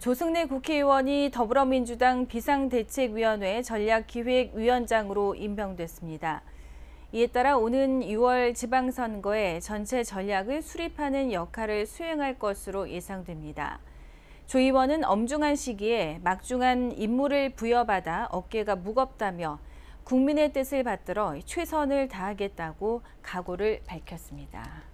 조승래 국회의원이 더불어민주당 비상대책위원회 전략기획위원장으로 임명됐습니다. 이에 따라 오는 6월 지방선거에 전체 전략을 수립하는 역할을 수행할 것으로 예상됩니다. 조 의원은 엄중한 시기에 막중한 임무를 부여받아 어깨가 무겁다며 국민의 뜻을 받들어 최선을 다하겠다고 각오를 밝혔습니다.